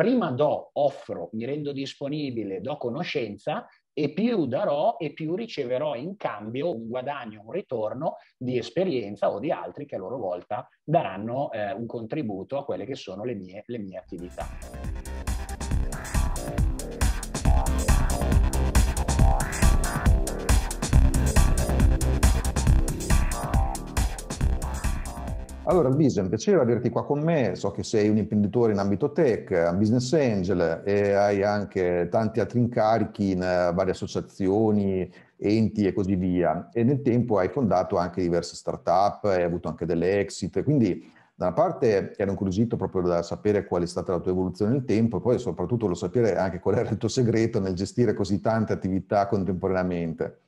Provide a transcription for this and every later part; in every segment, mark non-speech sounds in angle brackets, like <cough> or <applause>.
prima do, offro, mi rendo disponibile, do conoscenza e più darò e più riceverò in cambio un guadagno, un ritorno di esperienza o di altri che a loro volta daranno eh, un contributo a quelle che sono le mie, le mie attività. Allora Alvisa, è un piacere averti qua con me, so che sei un imprenditore in ambito tech, un business angel e hai anche tanti altri incarichi in eh, varie associazioni, enti e così via. E nel tempo hai fondato anche diverse start-up, hai avuto anche delle exit, quindi da una parte ero incuriosito proprio da sapere qual è stata la tua evoluzione nel tempo e poi soprattutto lo sapere anche qual era il tuo segreto nel gestire così tante attività contemporaneamente.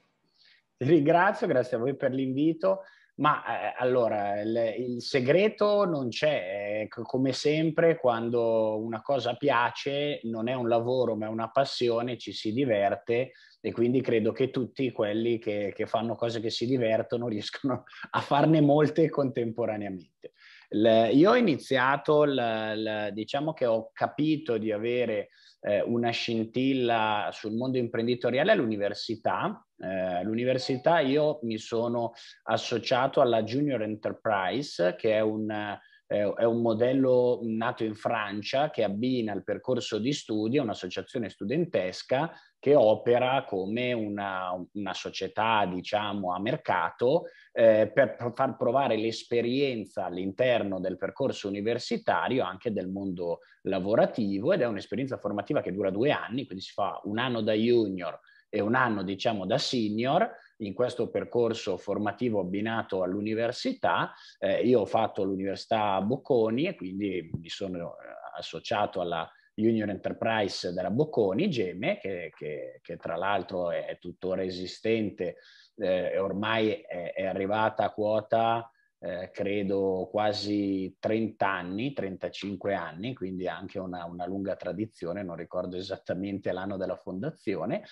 Ti ringrazio, grazie a voi per l'invito. Ma eh, allora, il, il, segreto non c'è, come sempre quando una cosa piace non è un lavoro ma è una passione, ci si diverte e quindi credo che tutti quelli che, che fanno cose che si divertono <laughs> riescono a farne molte contemporaneamente. Le, io ho iniziato, la, la, diciamo che ho capito di avere eh, una scintilla sul mondo imprenditoriale all'università. Eh, io mi sono associato alla Junior Enterprise, che è un eh, è un modello nato in Francia che abbina il percorso di studio, a un'associazione studentesca che opera come una, una società, diciamo, a mercato eh, per far provare l'esperienza all'interno del percorso universitario, anche del mondo lavorativo, ed è un'esperienza formativa che dura due anni, quindi si fa un anno da junior e un anno, diciamo, da senior, in questo percorso formativo abbinato all'università. Eh, io ho fatto l'università a Bocconi e quindi mi sono eh, associato alla Union Enterprise della Bocconi, Geme, che, che, che tra l'altro è, è tuttora esistente, eh, ormai è, è, arrivata a quota, eh, credo, quasi 30 anni, 35 anni, quindi anche una, una lunga tradizione, non ricordo esattamente l'anno della fondazione,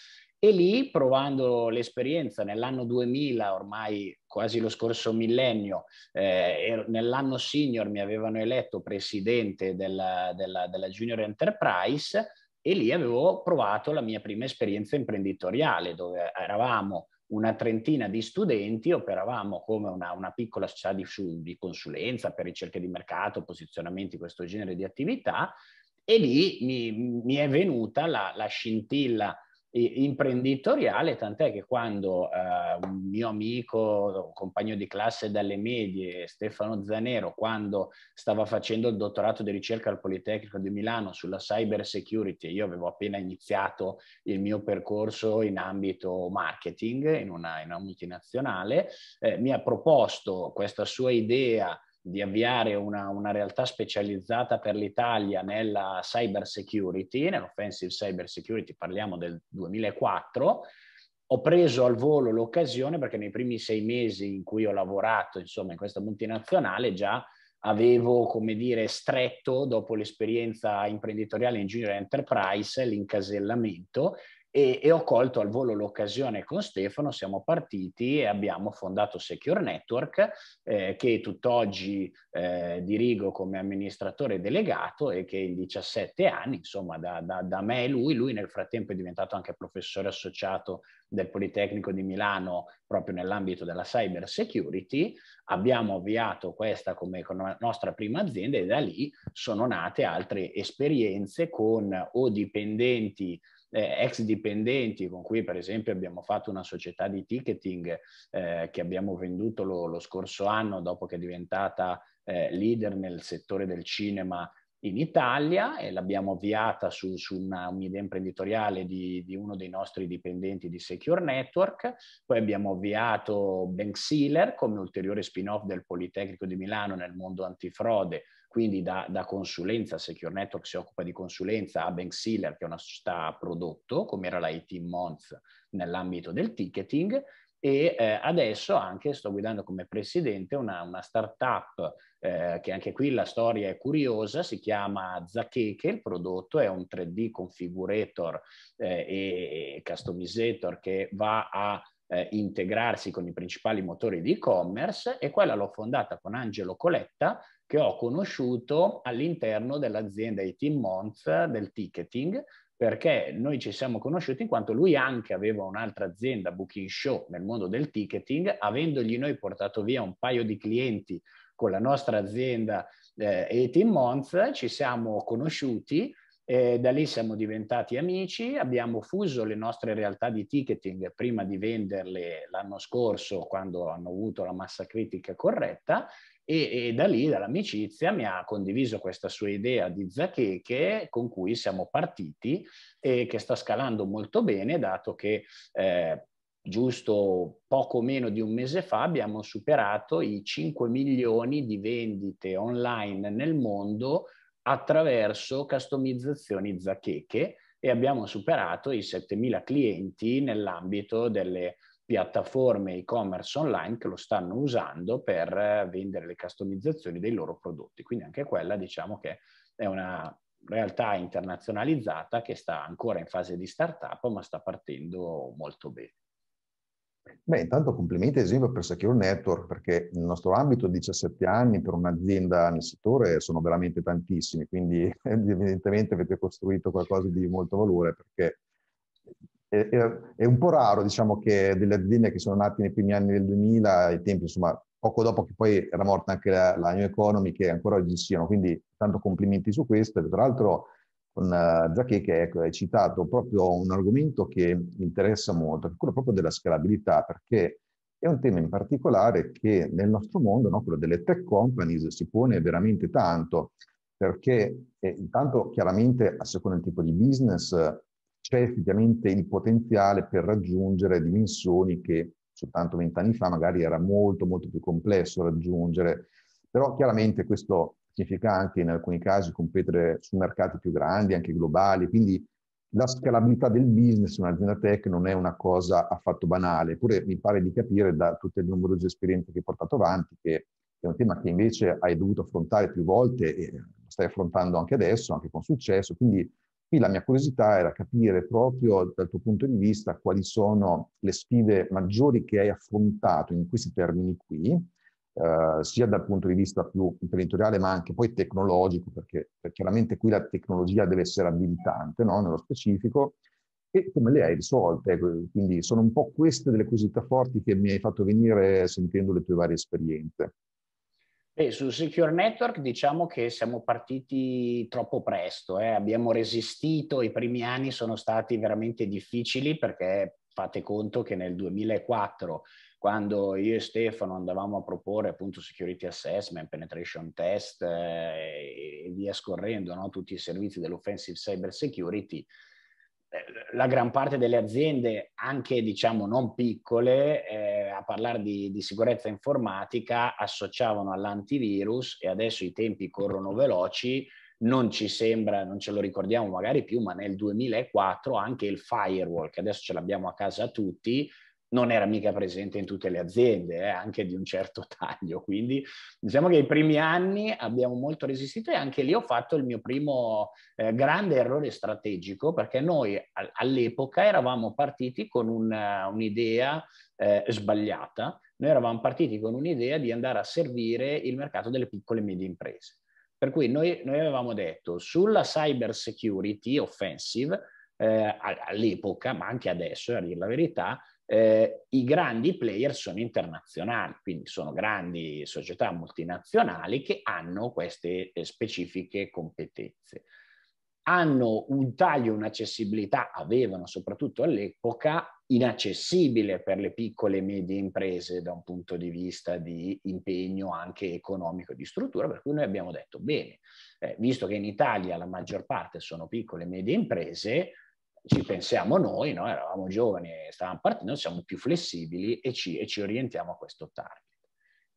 e lì, provando l'esperienza nell'anno 2000, ormai quasi lo scorso millennio, eh, nell'anno senior mi avevano eletto presidente della, della, della Junior Enterprise e lì avevo provato la mia prima esperienza imprenditoriale, dove eravamo una trentina di studenti, operavamo come una, una piccola società di, di, consulenza per ricerche di mercato, posizionamenti, questo genere di attività, e lì mi, mi è venuta la, la scintilla imprenditoriale, tant'è che quando eh, un mio amico, un compagno di classe dalle medie, Stefano Zanero, quando stava facendo il dottorato di ricerca al Politecnico di Milano sulla cyber security, io avevo appena iniziato il mio percorso in ambito marketing in una, in una multinazionale, eh, mi ha proposto questa sua idea di avviare una, una realtà specializzata per l'Italia nella cyber security, nell'offensive cyber security, parliamo del 2004, ho preso al volo l'occasione perché nei primi sei mesi in cui ho lavorato, insomma, in questa multinazionale già avevo, come dire, stretto dopo l'esperienza imprenditoriale in junior enterprise l'incasellamento e, e, ho colto al volo l'occasione con Stefano, siamo partiti e abbiamo fondato Secure Network eh, che tutt'oggi eh, dirigo come amministratore delegato e che in 17 anni, insomma da, da, da me e lui, lui nel frattempo è diventato anche professore associato del Politecnico di Milano proprio nell'ambito della cyber security, abbiamo avviato questa come nostra prima azienda e da lì sono nate altre esperienze con o dipendenti eh, ex dipendenti con cui per esempio abbiamo fatto una società di ticketing eh, che abbiamo venduto lo, lo, scorso anno dopo che è diventata eh, leader nel settore del cinema in Italia e l'abbiamo avviata su, su una, un'idea imprenditoriale di, di, uno dei nostri dipendenti di Secure Network, poi abbiamo avviato Bank Sealer come ulteriore spin-off del Politecnico di Milano nel mondo antifrode quindi da, da, consulenza, Secure Network si occupa di consulenza a Bank Sealer, che è una società prodotto, come era la IT Month nell'ambito del ticketing, e eh, adesso anche sto guidando come presidente una, una startup eh, che anche qui la storia è curiosa, si chiama Zakeke, il prodotto è un 3D configurator eh, e customizator che va a eh, integrarsi con i principali motori di e-commerce e quella l'ho fondata con Angelo Coletta che ho conosciuto all'interno dell'azienda 18 Months del ticketing perché noi ci siamo conosciuti in quanto lui anche aveva un'altra azienda, Booking Show, nel mondo del ticketing, avendogli noi portato via un paio di clienti con la nostra azienda eh, 18 Months, ci siamo conosciuti, e da lì siamo diventati amici, abbiamo fuso le nostre realtà di ticketing prima di venderle l'anno scorso quando hanno avuto la massa critica corretta e, e da lì, dall'amicizia, mi ha condiviso questa sua idea di Zacheche con cui siamo partiti e che sta scalando molto bene dato che eh, giusto poco meno di un mese fa abbiamo superato i 5 milioni di vendite online nel mondo attraverso customizzazioni zacheche e abbiamo superato i 7.000 clienti nell'ambito delle piattaforme e-commerce online che lo stanno usando per eh, vendere le customizzazioni dei loro prodotti. Quindi anche quella diciamo che è una realtà internazionalizzata che sta ancora in fase di startup ma sta partendo molto bene. Beh, intanto complimenti ad esempio per Secure Network, perché nel nostro ambito 17 anni per un'azienda nel settore sono veramente tantissimi, quindi <laughs> evidentemente avete costruito qualcosa di molto valore, perché è, è un po' raro, diciamo, che delle aziende che sono nate nei primi anni del 2000, ai tempi, insomma, poco dopo che poi era morta anche la, la New Economy, che ancora oggi siano, quindi tanto complimenti su questo, e tra l'altro con Giacchi eh, che ecco, hai citato proprio un argomento che mi interessa molto, che è quello proprio della scalabilità, perché è un tema in particolare che nel nostro mondo, no, quello delle tech companies, si pone veramente tanto, perché eh, intanto chiaramente a seconda del tipo di business c'è effettivamente il potenziale per raggiungere dimensioni che soltanto vent'anni fa magari era molto molto più complesso raggiungere, però chiaramente questo significa anche in alcuni casi competere su mercati più grandi, anche globali, quindi la scalabilità del business in un'azienda tech non è una cosa affatto banale, eppure mi pare di capire da tutte le numerose esperienze che hai portato avanti che è un tema che invece hai dovuto affrontare più volte e lo stai affrontando anche adesso, anche con successo, quindi qui la mia curiosità era capire proprio dal tuo punto di vista quali sono le sfide maggiori che hai affrontato in questi termini qui, eh, sia dal punto di vista più imprenditoriale ma anche poi tecnologico, perché, perché chiaramente qui la tecnologia deve essere abilitante no? nello specifico, e come le hai risolte. Eh, quindi sono un po' queste delle curiosità forti che mi hai fatto venire sentendo le tue varie esperienze. Beh, sul Secure Network diciamo che siamo partiti troppo presto, eh. abbiamo resistito, i primi anni sono stati veramente difficili perché fate conto che nel 2004 quando io e Stefano andavamo a proporre appunto security assessment, penetration test eh, e via scorrendo no? tutti i servizi dell'offensive cyber security, eh, la gran parte delle aziende, anche diciamo non piccole, eh, a parlare di, di sicurezza informatica associavano all'antivirus e adesso i tempi corrono veloci, non ci sembra, non ce lo ricordiamo magari più, ma nel 2004 anche il firewall, che adesso ce l'abbiamo a casa tutti, non era mica presente in tutte le aziende, eh, anche di un certo <laughs> taglio. Quindi diciamo che i primi anni abbiamo molto resistito e anche lì ho fatto il mio primo eh, grande errore strategico perché noi all'epoca eravamo partiti con una, eh, un'idea eh, sbagliata, noi eravamo partiti con un'idea di andare a servire il mercato delle piccole e medie imprese. Per cui noi, noi avevamo detto sulla cyber security offensive, eh, all'epoca, ma anche adesso, a dire la verità, eh, i grandi player sono internazionali, quindi sono grandi società multinazionali che hanno queste eh, specifiche competenze. Hanno un taglio, un'accessibilità, avevano soprattutto all'epoca, inaccessibile per le piccole e medie imprese da un punto di vista di impegno anche economico e di struttura, per cui noi abbiamo detto bene, eh, visto che in Italia la maggior parte sono piccole e medie imprese, ci pensiamo noi, no? eravamo giovani, e stavamo partendo, siamo più flessibili e ci, e ci orientiamo a questo target.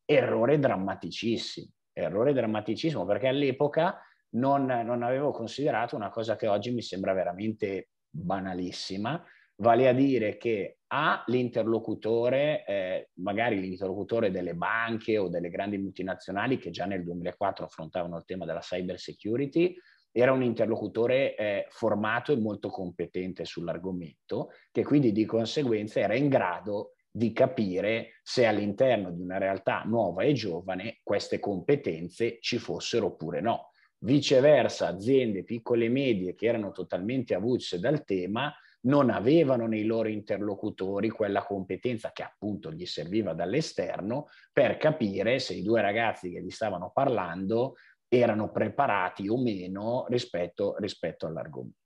Errore drammaticissimo, errore drammaticissimo perché all'epoca non, non avevo considerato una cosa che oggi mi sembra veramente banalissima, vale a dire che A, l'interlocutore, eh, magari l'interlocutore delle banche o delle grandi multinazionali che già nel 2004 affrontavano il tema della cyber security, era un interlocutore eh, formato e molto competente sull'argomento, che quindi di conseguenza era in grado di capire se all'interno di una realtà nuova e giovane queste competenze ci fossero oppure no. Viceversa, aziende piccole e medie che erano totalmente avulse dal tema non avevano nei loro interlocutori quella competenza che appunto gli serviva dall'esterno per capire se i due ragazzi che gli stavano parlando erano preparati o meno rispetto, rispetto all'argomento.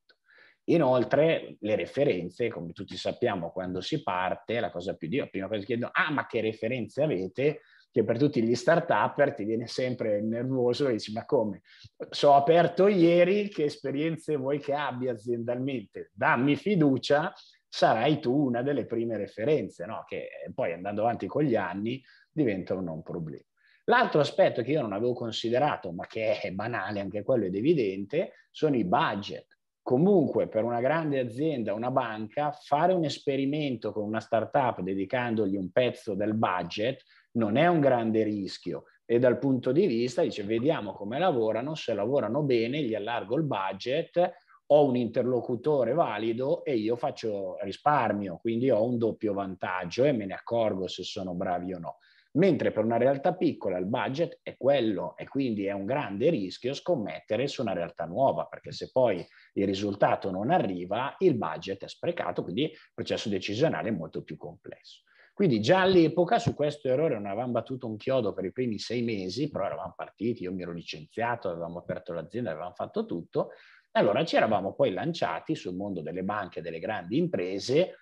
Inoltre le referenze, come tutti sappiamo quando si parte, la cosa più di la prima cosa che chiedono, ah ma che referenze avete? Che per tutti gli start-upper ti viene sempre nervoso e dici ma come? So aperto ieri, che esperienze vuoi che abbia aziendalmente? Dammi fiducia, sarai tu una delle prime referenze, no? che poi andando avanti con gli anni diventa un non problema. L'altro aspetto che io non avevo considerato, ma che è banale anche quello ed evidente, sono i budget. Comunque per una grande azienda, una banca, fare un esperimento con una startup dedicandogli un pezzo del budget non è un grande rischio, e dal punto di vista dice vediamo come lavorano, se lavorano bene gli allargo il budget, ho un interlocutore valido e io faccio risparmio, quindi ho un doppio vantaggio e me ne accorgo se sono bravi o no. Mentre per una realtà piccola il budget è quello e quindi è un grande rischio scommettere su una realtà nuova, perché se poi il risultato non arriva, il budget è sprecato, quindi il processo decisionale è molto più complesso. Quindi già all'epoca su questo errore non avevamo battuto un chiodo per i primi sei mesi, però eravamo partiti, io mi ero licenziato, avevamo aperto l'azienda, avevamo fatto tutto. Allora ci eravamo poi lanciati sul mondo delle banche e delle grandi imprese,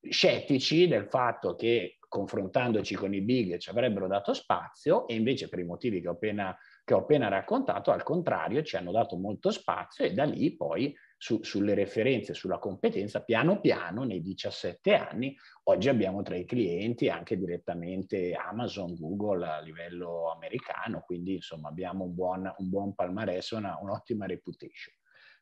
scettici del fatto che confrontandoci con i big ci avrebbero dato spazio e invece per i motivi che ho appena, che ho appena raccontato, al contrario, ci hanno dato molto spazio e da lì poi su, sulle referenze, sulla competenza, piano piano nei 17 anni, oggi abbiamo tra i clienti anche direttamente Amazon, Google a livello americano, quindi insomma abbiamo un buon, un buon palmarès, una, un'ottima reputation.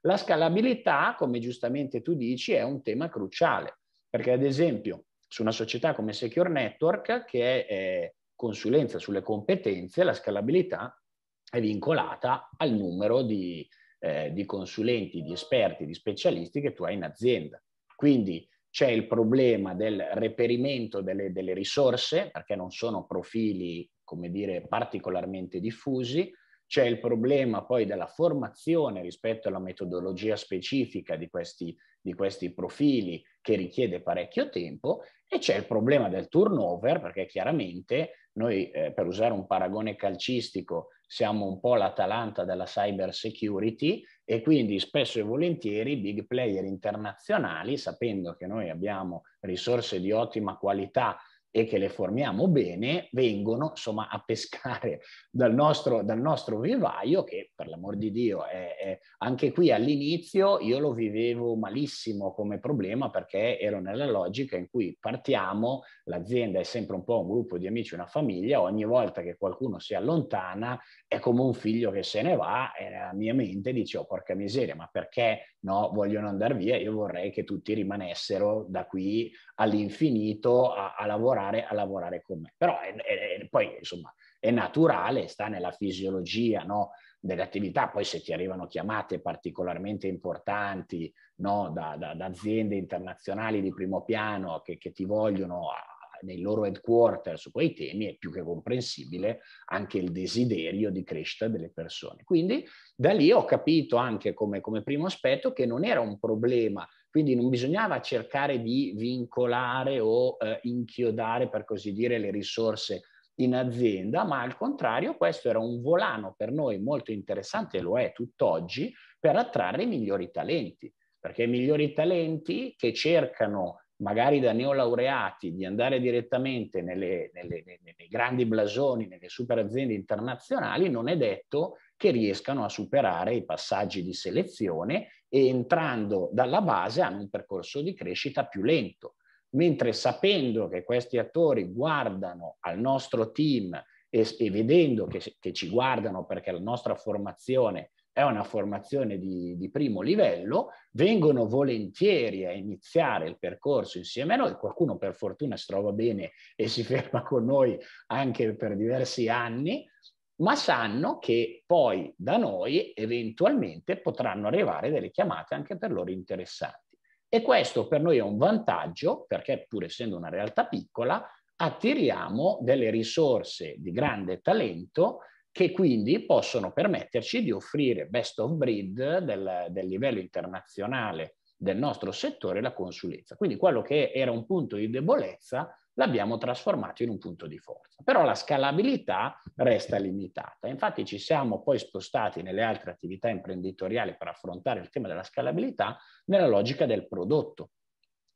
La scalabilità, come giustamente tu dici, è un tema cruciale, perché ad esempio su una società come Secure Network che è eh, consulenza sulle competenze, la scalabilità è vincolata al numero di, eh, di consulenti, di esperti, di specialisti che tu hai in azienda. Quindi c'è il problema del reperimento delle, delle risorse, perché non sono profili, come dire, particolarmente diffusi, c'è il problema poi della formazione rispetto alla metodologia specifica di questi, di questi profili che richiede parecchio tempo e c'è il problema del turnover perché chiaramente noi, eh, per usare un paragone calcistico, siamo un po' l'Atalanta della cyber security e quindi spesso e volentieri big player internazionali, sapendo che noi abbiamo risorse di ottima qualità e che le formiamo bene vengono insomma a pescare <laughs> dal nostro, dal nostro vivaio che per l'amor di Dio è, è, anche qui all'inizio io lo vivevo malissimo come problema perché ero nella logica in cui partiamo, l'azienda è sempre un po' un gruppo di amici, una famiglia, ogni volta che qualcuno si allontana è come un figlio che se ne va e la mia mente dice oh porca miseria ma perché no vogliono andare via, io vorrei che tutti rimanessero da qui all'infinito a, a, lavorare, a lavorare con me. Però è, è, poi, insomma, è naturale, sta nella fisiologia no, delle attività, poi se ti arrivano chiamate particolarmente importanti no, da, da, da, aziende internazionali di primo piano che, che ti vogliono a, nei loro headquarter su quei temi è più che comprensibile anche il desiderio di crescita delle persone. Quindi da lì ho capito anche come, come primo aspetto che non era un problema quindi non bisognava cercare di vincolare o eh, inchiodare, per così dire, le risorse in azienda, ma al contrario questo era un volano per noi molto interessante, lo è tutt'oggi, per attrarre i migliori talenti, perché i migliori talenti che cercano magari da neolaureati di andare direttamente nelle, nelle, nei grandi blasoni, nelle super aziende internazionali, non è detto che riescano a superare i passaggi di selezione e entrando dalla base hanno un percorso di crescita più lento. Mentre sapendo che questi attori guardano al nostro team e, e vedendo che, che, ci guardano perché la nostra formazione è una formazione di, di primo livello, vengono volentieri a iniziare il percorso insieme a noi. Qualcuno per fortuna si trova bene e si ferma con noi anche per diversi anni, ma sanno che poi da noi eventualmente potranno arrivare delle chiamate anche per loro interessanti. E questo per noi è un vantaggio perché pur essendo una realtà piccola attiriamo delle risorse di grande talento che quindi possono permetterci di offrire best of breed del, del livello internazionale del nostro settore la consulenza. Quindi quello che era un punto di debolezza l'abbiamo trasformato in un punto di forza. Però la scalabilità resta limitata. Infatti ci siamo poi spostati nelle altre attività imprenditoriali per affrontare il tema della scalabilità nella logica del prodotto.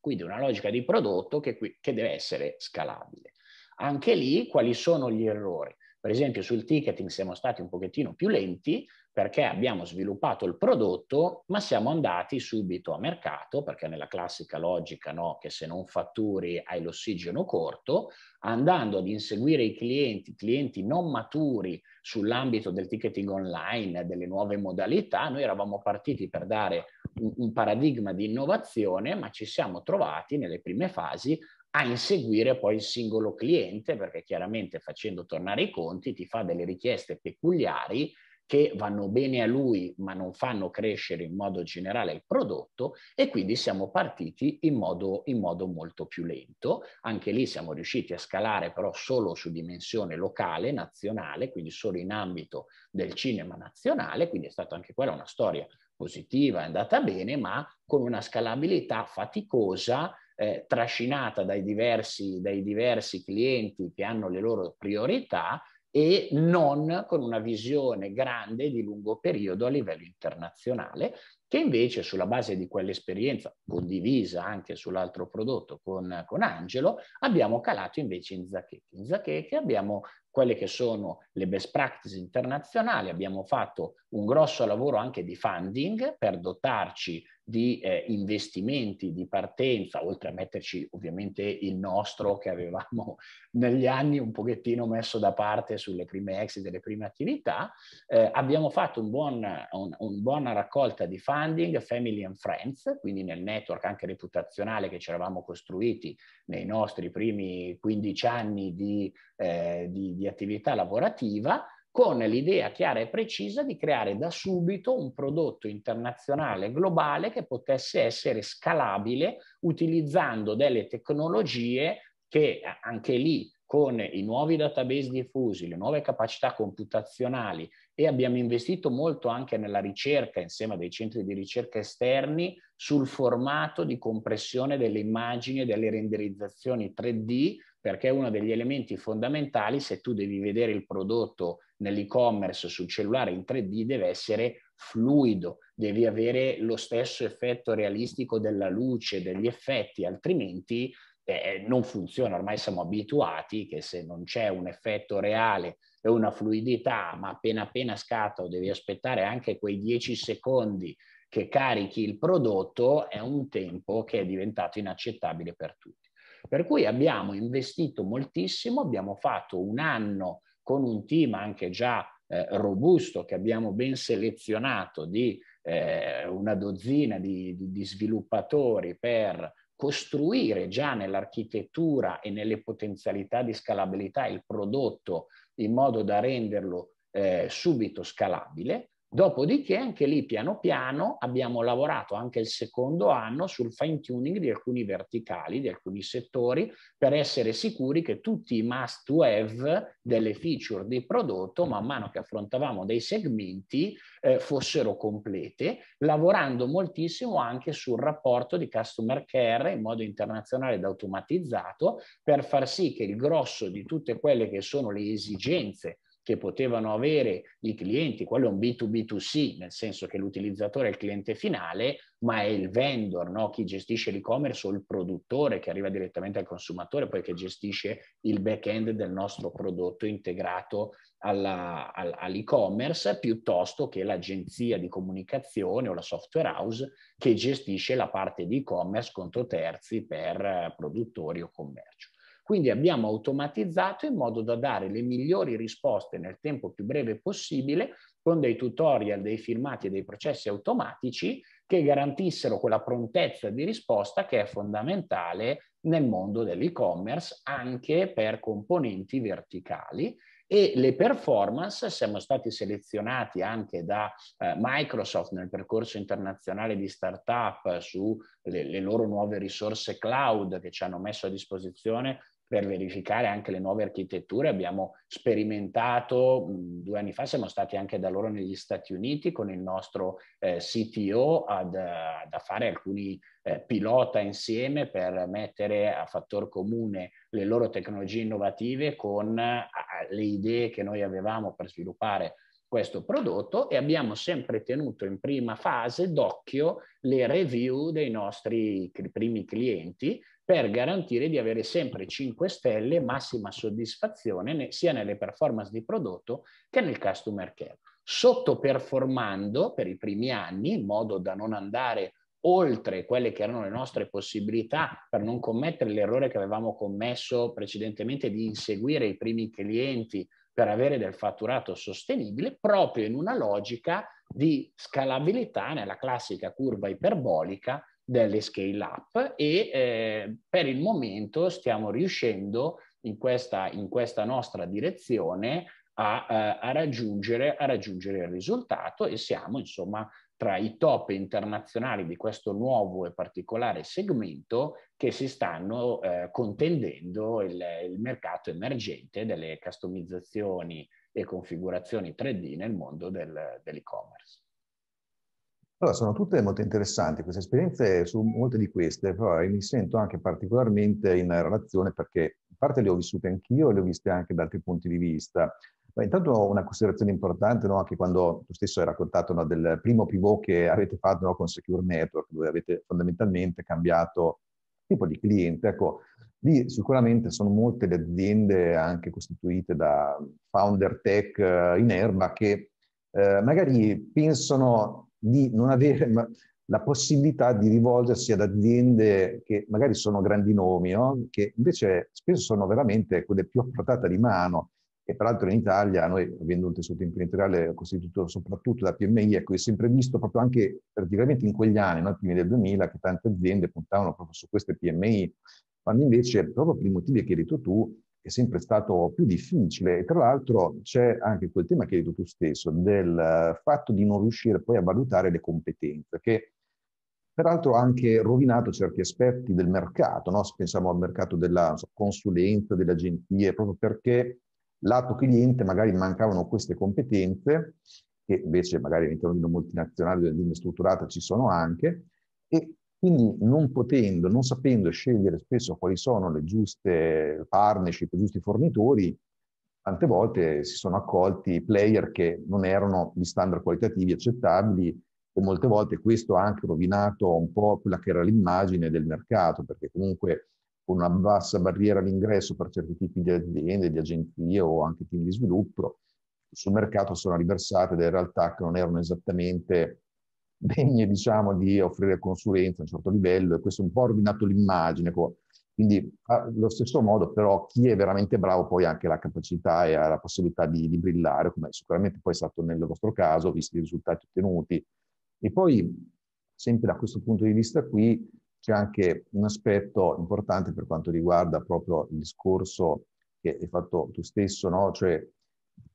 Quindi una logica di prodotto che, che deve essere scalabile. Anche lì quali sono gli errori? Per esempio sul ticketing siamo stati un pochettino più lenti perché abbiamo sviluppato il prodotto, ma siamo andati subito a mercato, perché nella classica logica no, che se non fatturi hai l'ossigeno corto, andando ad inseguire i clienti, clienti non maturi sull'ambito del ticketing online, delle nuove modalità, noi eravamo partiti per dare un, un paradigma di innovazione, ma ci siamo trovati nelle prime fasi a inseguire poi il singolo cliente, perché chiaramente facendo tornare i conti ti fa delle richieste peculiari che vanno bene a lui ma non fanno crescere in modo generale il prodotto e quindi siamo partiti in modo, in modo molto più lento. Anche lì siamo riusciti a scalare però solo su dimensione locale, nazionale, quindi solo in ambito del cinema nazionale, quindi è stata anche quella una storia positiva, è andata bene, ma con una scalabilità faticosa, eh, trascinata dai diversi, dai diversi clienti che hanno le loro priorità e non con una visione grande di lungo periodo a livello internazionale, che invece sulla base di quell'esperienza condivisa anche sull'altro prodotto con, con Angelo, abbiamo calato invece in Zacchetti. In Zacchetti abbiamo quelle che sono le best practices internazionali. Abbiamo fatto un grosso lavoro anche di funding per dotarci di eh, investimenti di partenza, oltre a metterci ovviamente il nostro che avevamo <laughs> negli anni un pochettino messo da parte sulle prime exit le prime attività, eh, abbiamo fatto un buon, un, un buona raccolta di funding family and friends, quindi nel network anche reputazionale che ci eravamo costruiti nei nostri primi 15 anni di eh, di, di attività lavorativa con l'idea chiara e precisa di creare da subito un prodotto internazionale globale che potesse essere scalabile utilizzando delle tecnologie che anche lì con i nuovi database diffusi, le nuove capacità computazionali e abbiamo investito molto anche nella ricerca insieme a dei centri di ricerca esterni sul formato di compressione delle immagini e delle renderizzazioni 3D perché è uno degli elementi fondamentali se tu devi vedere il prodotto nell'e-commerce sul cellulare in 3D deve essere fluido, devi avere lo stesso effetto realistico della luce, degli effetti, altrimenti eh, eh, non funziona. Ormai siamo abituati che se non c'è un effetto reale e una fluidità, ma appena appena scatta o devi aspettare anche quei 10 secondi che carichi il prodotto, è un tempo che è diventato inaccettabile per tutti. Per cui abbiamo investito moltissimo, abbiamo fatto un anno con un team anche già eh, robusto che abbiamo ben selezionato di eh, una dozzina di, di, di sviluppatori per costruire già nell'architettura e nelle potenzialità di scalabilità il prodotto in modo da renderlo eh, subito scalabile Dopodiché anche lì piano piano abbiamo lavorato anche il secondo anno sul fine tuning di alcuni verticali, di alcuni settori, per essere sicuri che tutti i must have delle feature di prodotto, man mano che affrontavamo dei segmenti, eh, fossero complete, lavorando moltissimo anche sul rapporto di customer care in modo internazionale ed automatizzato, per far sì che il grosso di tutte quelle che sono le esigenze che potevano avere i clienti, quello è un B2B2C, nel senso che l'utilizzatore è il cliente finale, ma è il vendor, no? chi gestisce l'e-commerce o il produttore che arriva direttamente al consumatore, poi che gestisce il back-end del nostro prodotto integrato alla, all, all'e-commerce, piuttosto che l'agenzia di comunicazione o la software house che gestisce la parte di e-commerce contro terzi per produttori o commercio. Quindi abbiamo automatizzato in modo da dare le migliori risposte nel tempo più breve possibile con dei tutorial, dei filmati e dei processi automatici che garantissero quella prontezza di risposta che è fondamentale nel mondo dell'e-commerce anche per componenti verticali e le performance siamo stati selezionati anche da eh, Microsoft nel percorso internazionale di startup eh, sulle loro nuove risorse cloud che ci hanno messo a disposizione per verificare anche le nuove architetture. Abbiamo sperimentato, mm, due anni fa siamo stati anche da loro negli Stati Uniti con il nostro eh, CTO ad, eh, ad fare alcuni eh, pilota insieme per mettere a fattor comune le loro tecnologie innovative con a, eh, le idee che noi avevamo per sviluppare questo prodotto e abbiamo sempre tenuto in prima fase d'occhio le review dei nostri primi clienti per garantire di avere sempre 5 stelle, massima soddisfazione sia nelle performance di prodotto che nel customer care, sottoperformando per i primi anni in modo da non andare oltre quelle che erano le nostre possibilità per non commettere l'errore che avevamo commesso precedentemente di inseguire i primi clienti per avere del fatturato sostenibile proprio in una logica di scalabilità nella classica curva iperbolica delle scale up e eh, per il momento stiamo riuscendo in questa, in questa nostra direzione a, eh, a, raggiungere, a, raggiungere, il risultato e siamo insomma tra i top internazionali di questo nuovo e particolare segmento che si stanno eh, contendendo il, il, mercato emergente delle customizzazioni e configurazioni 3D nel mondo del, dell'e-commerce. Allora, sono tutte molto interessanti queste esperienze, su molte di queste, però eh, mi sento anche particolarmente in relazione perché in parte le ho vissute anch'io e le ho viste anche da altri punti di vista. Beh, intanto una considerazione importante, no? anche quando tu stesso hai raccontato no, del primo pivot che avete fatto no, con Secure Network, dove avete fondamentalmente cambiato tipo di cliente. Ecco, lì sicuramente sono molte le aziende anche costituite da founder tech eh, in erba che eh, magari pensano di non avere <laughs> la possibilità di rivolgersi ad aziende che magari sono grandi nomi, no? che invece spesso sono veramente quelle più a portata di mano e peraltro in Italia, noi avendo un tessuto imprenditoriale costituito soprattutto da PMI, ecco, è sempre visto proprio anche praticamente in quegli anni, no, primi del 2000, che tante aziende puntavano proprio su queste PMI, quando invece, proprio per i motivi che hai detto tu, è sempre stato più difficile. E tra l'altro c'è anche quel tema che hai detto tu stesso, del fatto di non riuscire poi a valutare le competenze, che peraltro ha anche rovinato certi aspetti del mercato, no? se pensiamo al mercato della so, consulenza, delle agenzie, proprio perché Lato cliente magari mancavano queste competenze, che invece magari all'interno di una multinazionale, di un'azienda strutturata ci sono anche, e quindi non potendo, non sapendo scegliere spesso quali sono le giuste partnership, i giusti fornitori, tante volte si sono accolti player che non erano di standard qualitativi accettabili e molte volte questo ha anche rovinato un po' quella che era l'immagine del mercato, perché comunque con una bassa barriera all'ingresso per certi tipi di aziende, di agenzie o anche team di sviluppo, sul mercato sono riversate delle realtà che non erano esattamente <laughs> degne, diciamo, di offrire consulenza a un certo livello e questo un po' ha rovinato l'immagine. Quindi, allo ah, stesso modo, però, chi è veramente bravo poi ha anche la capacità e ha la possibilità di, di brillare, come sicuramente poi è stato nel vostro caso, visti i risultati ottenuti. E poi, sempre da questo punto di vista qui, c'è anche un aspetto importante per quanto riguarda proprio il discorso che hai fatto tu stesso, no? Cioè,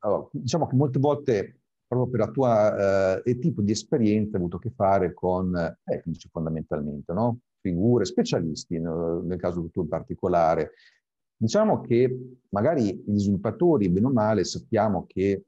allora, diciamo che molte volte, proprio per la tua eh, tipo di esperienza, hai avuto a che fare con tecnici fondamentalmente, no? Figure, specialisti, nel, nel caso tuo in particolare. Diciamo che magari gli sviluppatori, bene o male, sappiamo che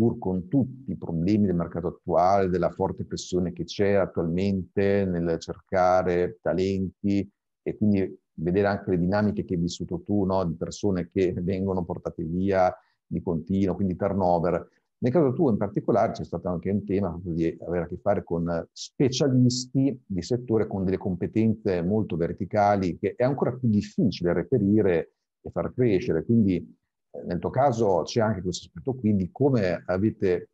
pur con tutti i problemi del mercato attuale, della forte pressione che c'è attualmente nel cercare talenti e quindi vedere anche le dinamiche che hai vissuto tu, no? di persone che vengono portate via di continuo, quindi turnover. Nel caso tuo in particolare c'è stato anche un tema di avere a che fare con specialisti di settore con delle competenze molto verticali che è ancora più difficile reperire e far crescere. Quindi nel tuo caso c'è anche questo aspetto qui di come avete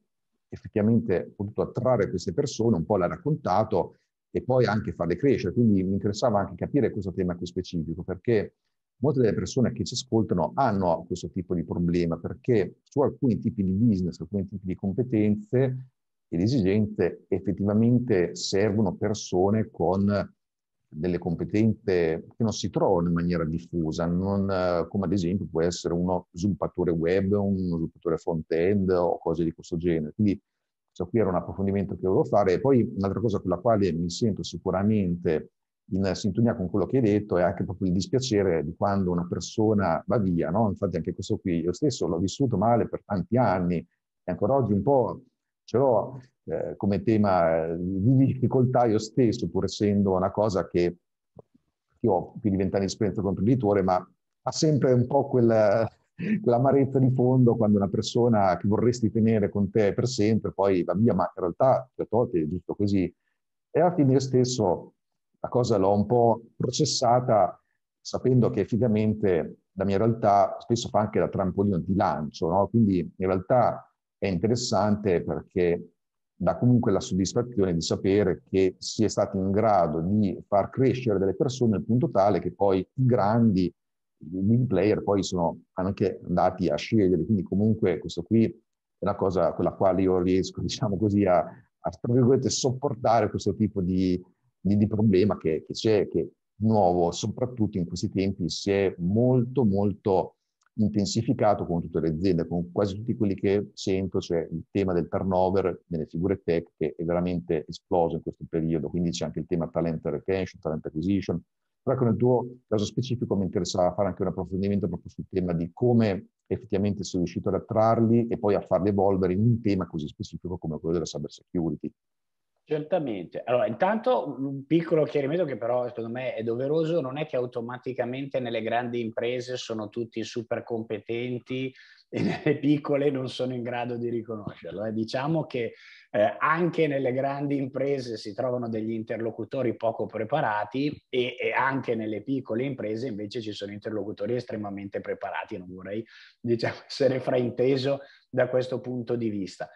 effettivamente potuto attrarre queste persone, un po' l'ha raccontato, e poi anche farle crescere. Quindi mi interessava anche capire questo tema qui specifico, perché molte delle persone che ci ascoltano hanno questo tipo di problema, perché su alcuni tipi di business, alcuni tipi di competenze ed esigenze effettivamente servono persone con delle competenze che non si trovano in maniera diffusa, non, eh, come ad esempio può essere uno sviluppatore web, uno sviluppatore front-end o cose di questo genere. Quindi questo qui era un approfondimento che volevo fare. E poi un'altra cosa con la quale mi sento sicuramente in sintonia con quello che hai detto è anche proprio il dispiacere di quando una persona va via, no? Infatti anche questo qui io stesso l'ho vissuto male per tanti anni e ancora oggi un po' ce l'ho eh, come tema eh, di difficoltà io stesso, pur essendo una cosa che io ho più di vent'anni di esperienza come imprenditore, ma ha sempre un po' quella, <laughs> l'amarezza di fondo quando una persona che vorresti tenere con te per sempre poi va via, ma in realtà certe volte è giusto così. E alla fine io stesso la cosa l'ho un po' processata sapendo che effettivamente la mia realtà spesso fa anche da trampolino di lancio, no? quindi in realtà è interessante perché dà comunque la soddisfazione di sapere che si è stati in grado di far crescere delle persone al punto tale che poi i grandi i big player poi sono anche andati a scegliere, quindi comunque questo qui è una cosa con la quale io riesco, <laughs> diciamo così, a, a sopportare questo tipo di, di, di problema che, che c'è, che di nuovo, soprattutto in questi tempi, si è molto, molto intensificato con tutte le aziende, con quasi tutti quelli che sento, cioè il tema del turnover nelle figure tech che è veramente esploso in questo periodo, quindi c'è anche il tema talent retention, talent acquisition, però ecco, nel tuo caso specifico mi interessava fare anche un approfondimento proprio sul tema di come effettivamente sei riuscito ad attrarli e poi a farli evolvere in un tema così specifico come quello della cyber security. Certamente. Allora, intanto un piccolo chiarimento che però secondo me è doveroso, non è che automaticamente nelle grandi imprese sono tutti super competenti e nelle piccole non sono in grado di riconoscerlo. Eh, diciamo che eh, anche nelle grandi imprese si trovano degli interlocutori poco preparati e, e, anche nelle piccole imprese invece ci sono interlocutori estremamente preparati, non vorrei diciamo, essere frainteso da questo punto di vista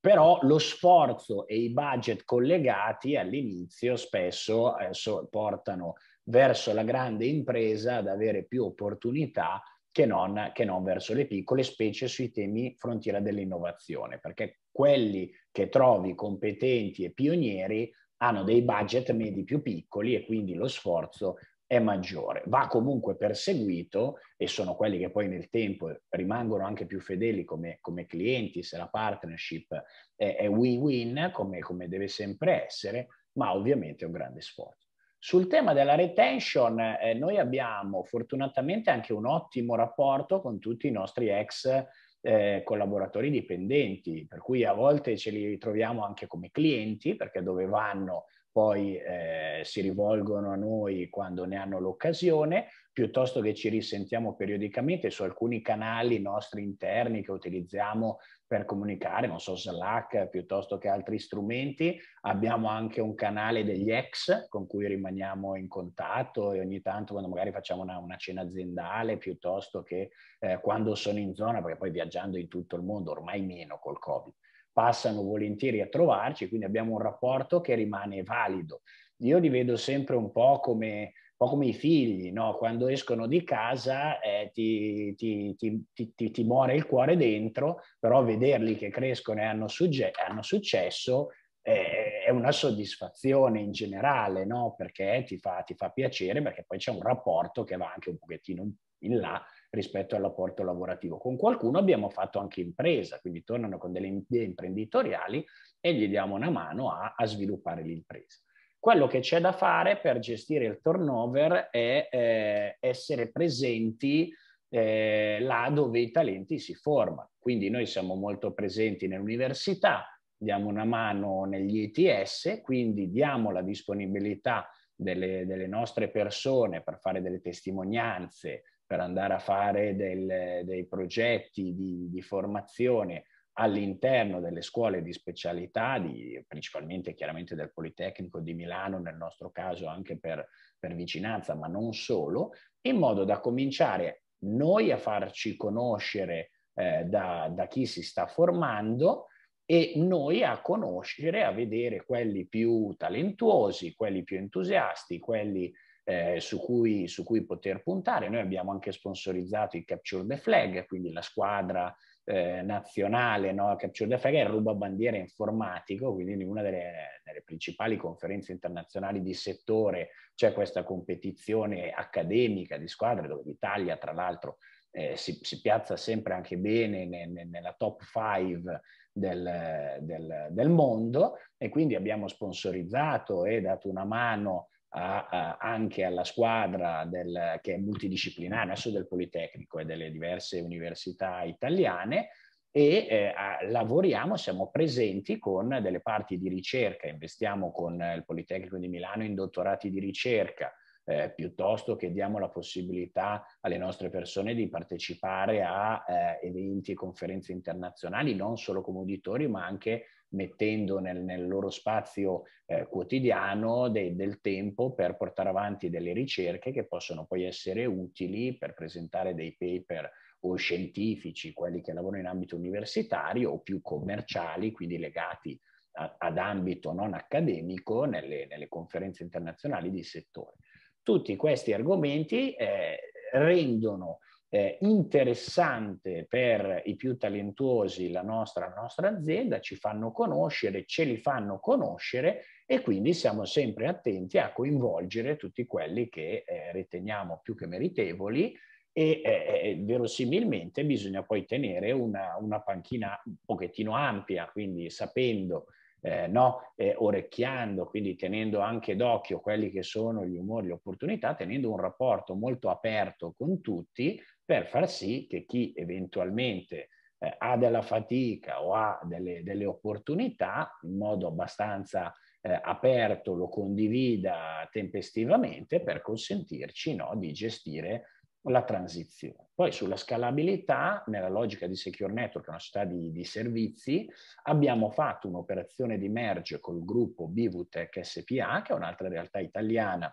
però lo sforzo e i budget collegati all'inizio spesso eh, portano verso la grande impresa ad avere più opportunità che non, che non, verso le piccole, specie sui temi frontiera dell'innovazione, perché quelli che trovi competenti e pionieri hanno dei budget medi più piccoli e quindi lo sforzo è maggiore, va comunque perseguito e sono quelli che poi nel tempo rimangono anche più fedeli come, come clienti, se la partnership è, win-win come, come deve sempre essere, ma ovviamente è un grande sforzo. Sul tema della retention, eh, noi abbiamo fortunatamente anche un ottimo rapporto con tutti i nostri ex eh, collaboratori dipendenti, per cui a volte ce li ritroviamo anche come clienti, perché dove vanno poi eh, si rivolgono a noi quando ne hanno l'occasione, piuttosto che ci risentiamo periodicamente su alcuni canali nostri interni che utilizziamo per comunicare, non so, Slack piuttosto che altri strumenti. Abbiamo anche un canale degli ex con cui rimaniamo in contatto e ogni tanto quando magari facciamo una, una cena aziendale piuttosto che eh, quando sono in zona, perché poi viaggiando in tutto il mondo, ormai meno col Covid passano volentieri a trovarci, quindi abbiamo un rapporto che rimane valido. Io li vedo sempre un po' come un po' come i figli, no? quando escono di casa eh, ti, ti, ti, ti, muore il cuore dentro, però vederli che crescono e hanno, sugge- hanno successo eh, è una soddisfazione in generale, no? perché fa, ti fa, piacere, perché poi c'è un rapporto che va anche un pochettino in là rispetto all'apporto lavorativo. Con qualcuno abbiamo fatto anche impresa, quindi tornano con delle idee imprenditoriali e gli diamo una mano a, a sviluppare l'impresa. Quello che c'è da fare per gestire il turnover è eh, essere presenti eh, là dove i talenti si formano. Quindi noi siamo molto presenti nell'università, diamo una mano negli ETS, quindi diamo la disponibilità delle, delle nostre persone per fare delle testimonianze, per andare a fare del, dei progetti di, di formazione all'interno delle scuole di specialità, di, principalmente chiaramente del Politecnico di Milano, nel nostro caso anche per, per, vicinanza, ma non solo, in modo da cominciare noi a farci conoscere eh, da, da, chi si sta formando e noi a conoscere, a vedere quelli più talentuosi, quelli più entusiasti, quelli eh, su, cui, su, cui, poter puntare. Noi abbiamo anche sponsorizzato il Capture the Flag, quindi la squadra eh, nazionale no? Capture the Flag è il rubabandiera informatico, quindi in una delle, delle, principali conferenze internazionali di settore c'è questa competizione accademica di squadre dove l'Italia tra l'altro eh, si, si, piazza sempre anche bene ne, ne, nella top 5 del, del, del, mondo e quindi abbiamo sponsorizzato e dato una mano a, a, anche alla squadra del, che è multidisciplinare adesso del Politecnico e delle diverse università italiane e eh, a, lavoriamo, siamo presenti con delle parti di ricerca, investiamo con il Politecnico di Milano in dottorati di ricerca, eh, piuttosto che diamo la possibilità alle nostre persone di partecipare a eh, eventi e conferenze internazionali, non solo come uditori, ma anche mettendo nel, nel loro spazio eh, quotidiano de, del tempo per portare avanti delle ricerche che possono poi essere utili per presentare dei paper o scientifici, quelli che lavorano in ambito universitario o più commerciali, quindi legati a, ad ambito non accademico nelle, nelle, conferenze internazionali di settore. Tutti questi argomenti eh, rendono eh, interessante per i più talentuosi la nostra, la nostra azienda, ci fanno conoscere, ce li fanno conoscere e quindi siamo sempre attenti a coinvolgere tutti quelli che eh, riteniamo più che meritevoli e eh, eh verosimilmente bisogna poi tenere una, una, panchina un pochettino ampia, quindi sapendo, eh, no, eh, orecchiando, quindi tenendo anche d'occhio quelli che sono gli umori, le opportunità, tenendo un rapporto molto aperto con tutti per far sì che chi eventualmente eh, ha della fatica o ha delle, delle opportunità in modo abbastanza eh, aperto lo condivida tempestivamente per consentirci no, di gestire la transizione. Poi sulla scalabilità, nella logica di Secure Network, una società di, di servizi, abbiamo fatto un'operazione di merge col gruppo Bivutech SPA, che è un'altra realtà italiana,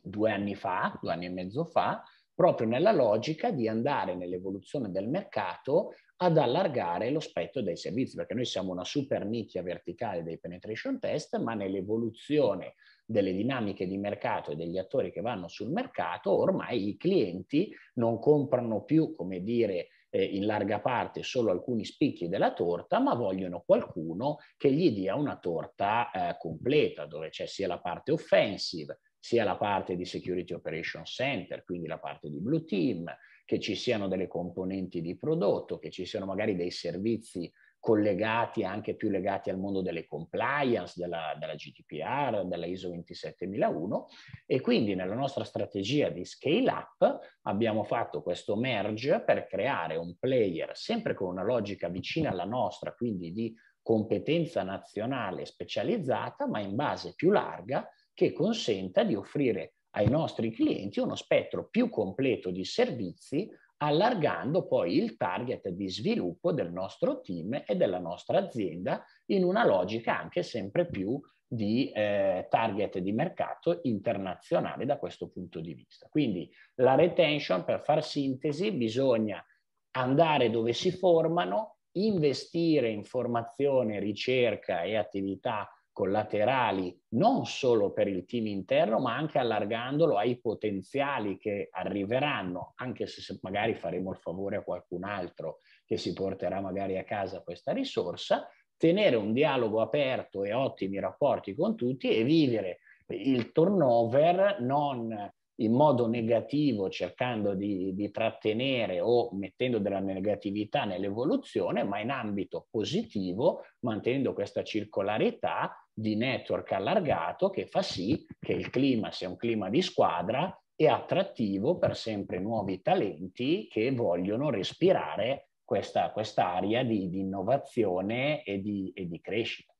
due anni fa, due anni e mezzo fa, proprio nella logica di andare nell'evoluzione del mercato ad allargare lo spettro dei servizi, perché noi siamo una super nicchia verticale dei penetration test, ma nell'evoluzione delle dinamiche di mercato e degli attori che vanno sul mercato, ormai i clienti non comprano più, come dire, eh, in larga parte solo alcuni spicchi della torta, ma vogliono qualcuno che gli dia una torta eh, completa, dove c'è sia la parte offensive, sia la parte di Security Operation Center, quindi la parte di Blue Team, che ci siano delle componenti di prodotto, che ci siano magari dei servizi collegati anche più legati al mondo delle compliance, della, della GDPR, della ISO 27001 e quindi nella nostra strategia di scale up abbiamo fatto questo merge per creare un player sempre con una logica vicina alla nostra, quindi di competenza nazionale specializzata, ma in base più larga che consenta di offrire ai nostri clienti uno spettro più completo di servizi, allargando poi il target di sviluppo del nostro team e della nostra azienda in una logica anche sempre più di eh, target di mercato internazionale da questo punto di vista. Quindi la retention, per far sintesi, bisogna andare dove si formano, investire in formazione, ricerca e attività collaterali non solo per il team interno, ma anche allargandolo ai potenziali che arriveranno, anche se magari faremo il favore a qualcun altro che si porterà magari a casa questa risorsa, tenere un dialogo aperto e ottimi rapporti con tutti e vivere il turnover non in modo negativo, cercando di, di, trattenere o mettendo della negatività nell'evoluzione, ma in ambito positivo, mantenendo questa circolarità di network allargato che fa sì che il clima sia un clima di squadra e attrattivo per sempre nuovi talenti che vogliono respirare questa, quest'area di, di innovazione e di, e di, crescita.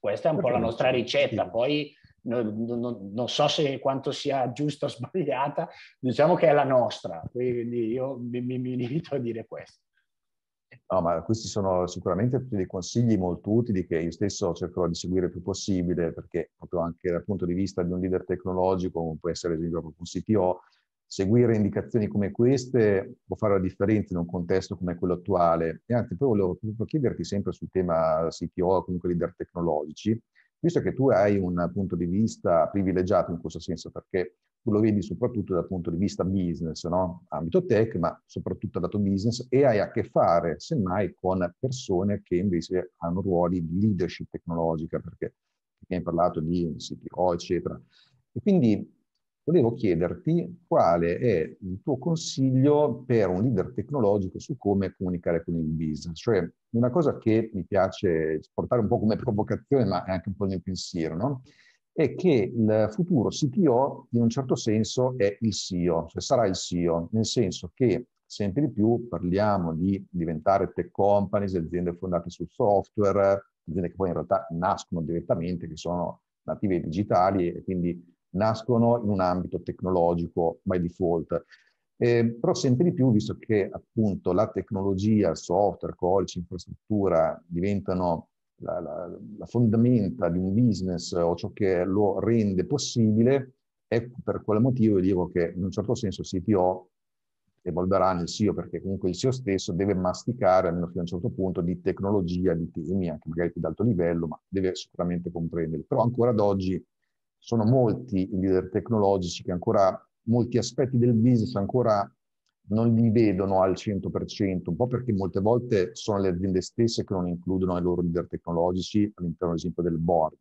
Questa è un po' la nostra ricetta, poi non, non, non so se quanto sia giusta o sbagliata, diciamo che è la nostra, quindi io mi, mi, mi limito a dire questo. No, ma questi sono sicuramente tutti dei consigli molto utili che io stesso cercherò di seguire il più possibile, perché proprio anche dal punto di vista di un leader tecnologico, come può essere ad esempio proprio un CTO, seguire indicazioni come queste può fare la differenza in un contesto come quello attuale. E anzi, poi volevo chiederti sempre sul tema CTO, comunque leader tecnologici, visto che tu hai un punto di vista privilegiato in questo senso, perché tu lo vedi soprattutto dal punto di vista business, no? ambito tech, ma soprattutto dal lato business, e hai a che fare, semmai, con persone che invece hanno ruoli di leadership tecnologica, perché mi hai parlato di CTO, eccetera. E quindi volevo chiederti qual è il tuo consiglio per un leader tecnologico su come comunicare con il business. Cioè, una cosa che mi piace portare un po' come provocazione, ma è anche un po' nel pensiero, no? è che il futuro CTO in un certo senso è il CEO, cioè sarà il CEO, nel senso che sempre di più parliamo di diventare tech companies, aziende fondate sul software, aziende che poi in realtà nascono direttamente, che sono native digitali e quindi nascono in un ambito tecnologico by default. Eh, però sempre di più, visto che appunto la tecnologia, il software, codice, l'infrastruttura diventano la, la, la fondamenta di un business o ciò che lo rende possibile, è per quale motivo io dico che in un certo senso il CTO evolverà nel CEO, perché comunque il CEO stesso deve masticare, almeno fino a un certo punto, di tecnologia, di temi, anche magari più di alto livello, ma deve sicuramente comprenderli. Però ancora ad oggi sono molti i leader tecnologici che ancora, molti aspetti del business ancora non li vedono al 100%, un po' perché molte volte sono le aziende stesse che non includono i loro leader tecnologici all'interno, ad esempio, del board.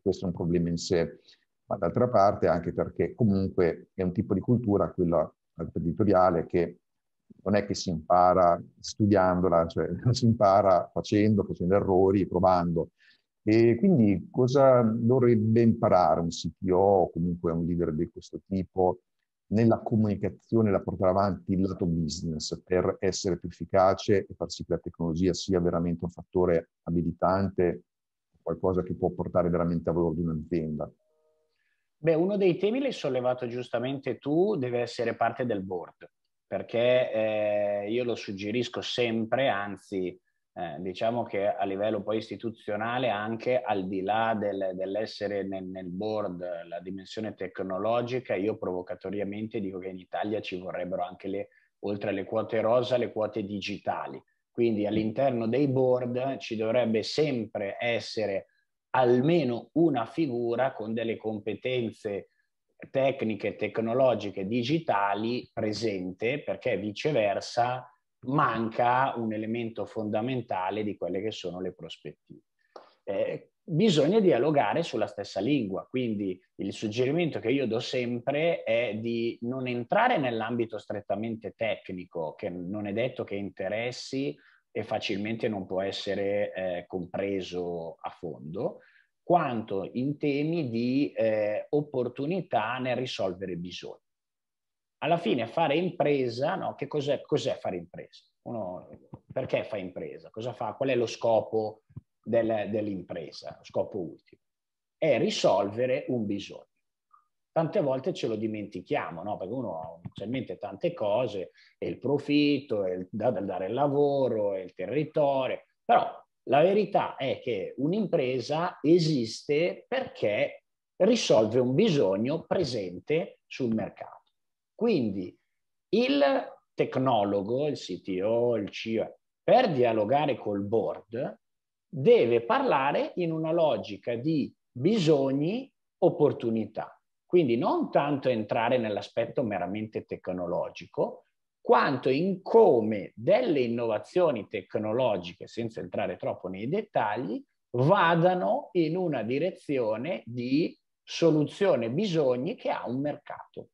Questo è un problema in sé, ma d'altra parte anche perché comunque è un tipo di cultura, quella imprenditoriale, che non è che si impara studiandola, cioè <laughs> si impara facendo, facendo errori, provando. E quindi cosa dovrebbe imparare un CTO o comunque un leader di questo tipo? nella comunicazione da portare avanti il lato business per essere più efficace e far sì che la tecnologia sia veramente un fattore abilitante, qualcosa che può portare veramente a valore di un'azienda? Beh, uno dei temi l'hai sollevato giustamente tu, deve essere parte del board, perché eh, io lo suggerisco sempre, anzi eh, diciamo che a livello poi istituzionale, anche al di là del, dell'essere nel, nel, board, la dimensione tecnologica, io provocatoriamente dico che in Italia ci vorrebbero anche le, oltre alle quote rosa, le quote digitali. Quindi all'interno dei board ci dovrebbe sempre essere almeno una figura con delle competenze tecniche, tecnologiche, digitali presente, perché viceversa manca un elemento fondamentale di quelle che sono le prospettive. Eh, bisogna dialogare sulla stessa lingua, quindi il suggerimento che io do sempre è di non entrare nell'ambito strettamente tecnico, che non è detto che interessi e facilmente non può essere eh, compreso a fondo, quanto in temi di eh, opportunità nel risolvere bisogni alla fine fare impresa, no? che cos'è, cos'è fare impresa? Uno, perché fa impresa? Cosa fa? Qual è lo scopo del, dell'impresa, lo scopo ultimo? È risolvere un bisogno. Tante volte ce lo dimentichiamo, no? perché uno ha in mente tante cose, è il profitto, è il dare il lavoro, è il territorio, però la verità è che un'impresa esiste perché risolve un bisogno presente sul mercato. Quindi il tecnologo, il CTO, il CEO, per dialogare col board, deve parlare in una logica di bisogni, opportunità. Quindi non tanto entrare nell'aspetto meramente tecnologico, quanto in come delle innovazioni tecnologiche, senza entrare troppo nei dettagli, vadano in una direzione di soluzione bisogni che ha un mercato.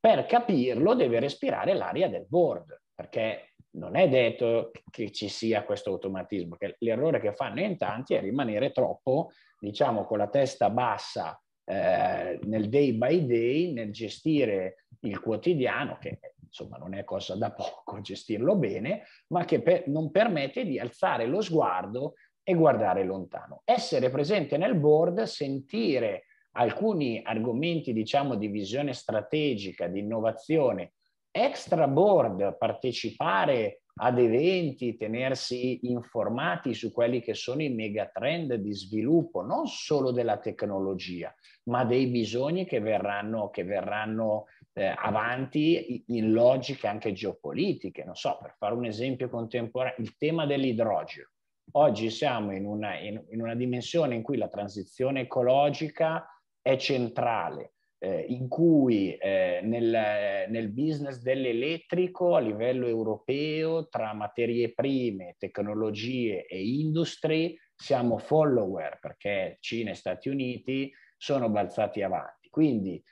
Per capirlo deve respirare l'aria del board, perché non è detto che ci sia questo automatismo, che l'errore che fanno in tanti è rimanere troppo, diciamo, con la testa bassa eh, nel day by day, nel gestire il quotidiano, che insomma non è cosa da poco <laughs> gestirlo bene, ma che per, non permette di alzare lo sguardo e guardare lontano. Essere presente nel board, sentire alcuni argomenti diciamo, di visione strategica, di innovazione, extra board, partecipare ad eventi, tenersi informati su quelli che sono i megatrend di sviluppo, non solo della tecnologia, ma dei bisogni che verranno, che verranno eh, avanti in logiche anche geopolitiche. Non so, per fare un esempio contemporaneo, il tema dell'idrogeno. Oggi siamo in una, in, in una dimensione in cui la transizione ecologica è centrale, eh, in cui eh, nel, nel, business dell'elettrico a livello europeo tra materie prime, tecnologie e industry, siamo follower perché Cina e Stati Uniti sono balzati avanti. Quindi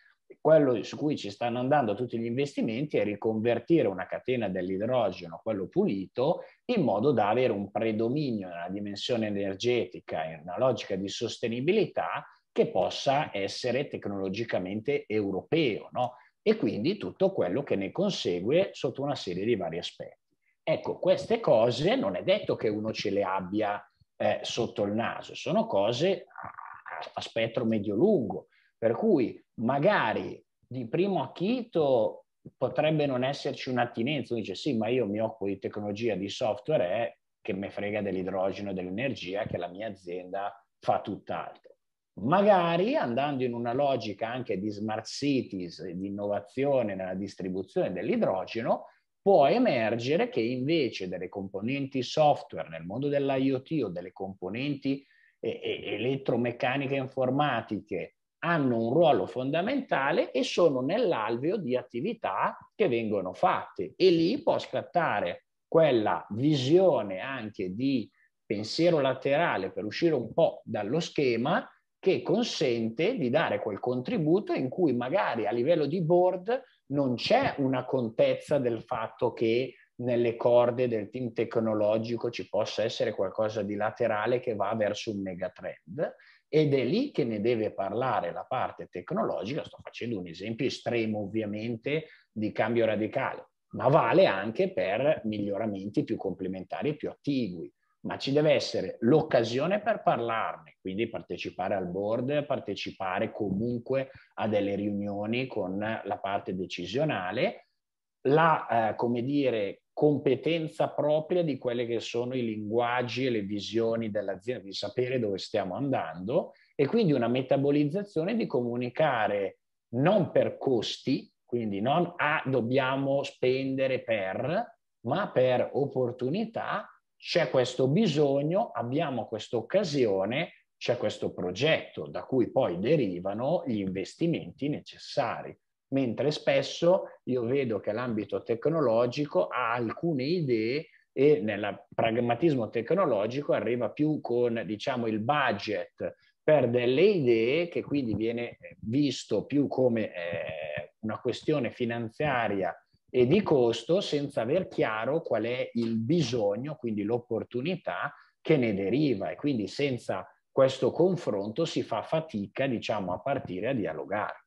quello su cui ci stanno andando tutti gli investimenti è riconvertire una catena dell'idrogeno, quello pulito, in modo da avere un predominio nella dimensione energetica e una logica di sostenibilità che possa essere tecnologicamente europeo, no? E quindi tutto quello che ne consegue sotto una serie di vari aspetti. Ecco, queste cose non è detto che uno ce le abbia eh, sotto il naso, sono cose a, spettro medio-lungo, per cui magari di primo acchito potrebbe non esserci un'attinenza, uno dice sì, ma io mi occupo di tecnologia, di software, eh, che me frega dell'idrogeno e dell'energia, che la mia azienda fa tutt'altro magari andando in una logica anche di smart cities, di innovazione nella distribuzione dell'idrogeno, può emergere che invece delle componenti software nel mondo dell'IoT o delle componenti elettromeccaniche informatiche hanno un ruolo fondamentale e sono nell'alveo di attività che vengono fatte e lì può scattare quella visione anche di pensiero laterale per uscire un po' dallo schema che consente di dare quel contributo in cui magari a livello di board non c'è una contezza del fatto che nelle corde del team tecnologico ci possa essere qualcosa di laterale che va verso un megatrend ed è lì che ne deve parlare la parte tecnologica, sto facendo un esempio estremo ovviamente di cambio radicale, ma vale anche per miglioramenti più complementari e più attigui ma ci deve essere l'occasione per parlarne, quindi partecipare al board, partecipare comunque a delle riunioni con la parte decisionale, la, eh, come dire, competenza propria di quelli che sono i linguaggi e le visioni dell'azienda, di sapere dove stiamo andando e quindi una metabolizzazione di comunicare non per costi, quindi non a ah, dobbiamo spendere per, ma per opportunità c'è questo bisogno, abbiamo questa occasione, c'è questo progetto da cui poi derivano gli investimenti necessari. Mentre spesso io vedo che l'ambito tecnologico ha alcune idee e nel pragmatismo tecnologico arriva più con diciamo, il budget per delle idee che quindi viene eh, visto più come eh, una questione finanziaria e di costo senza aver chiaro qual è il bisogno, quindi l'opportunità che ne deriva e quindi senza questo confronto si fa fatica diciamo a partire a dialogare.